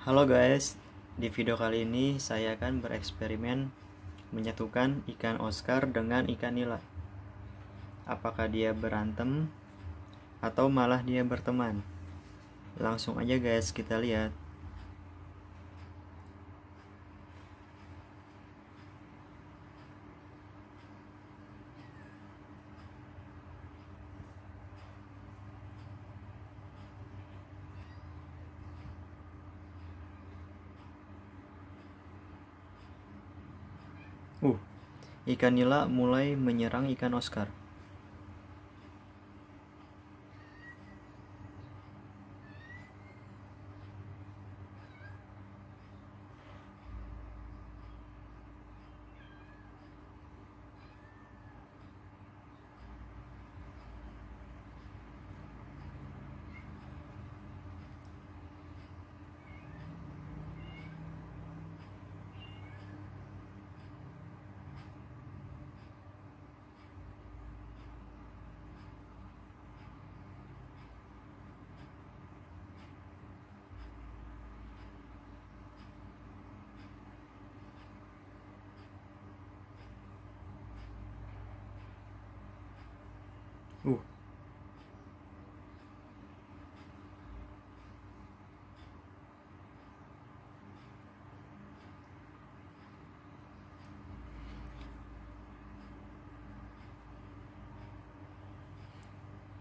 Halo guys, di video kali ini saya akan bereksperimen menyatukan ikan Oscar dengan ikan nila. Apakah dia berantem atau malah dia berteman? Langsung aja guys kita lihat. Uh, ikan nila mulai menyerang ikan Oscar. Uh.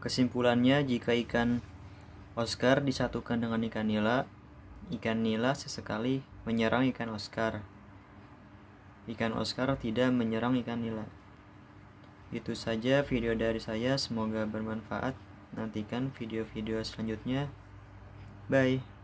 Kesimpulannya, jika ikan Oscar disatukan dengan ikan nila, ikan nila sesekali menyerang ikan Oscar. Ikan Oscar tidak menyerang ikan nila. Itu saja video dari saya, semoga bermanfaat. Nantikan video-video selanjutnya. Bye.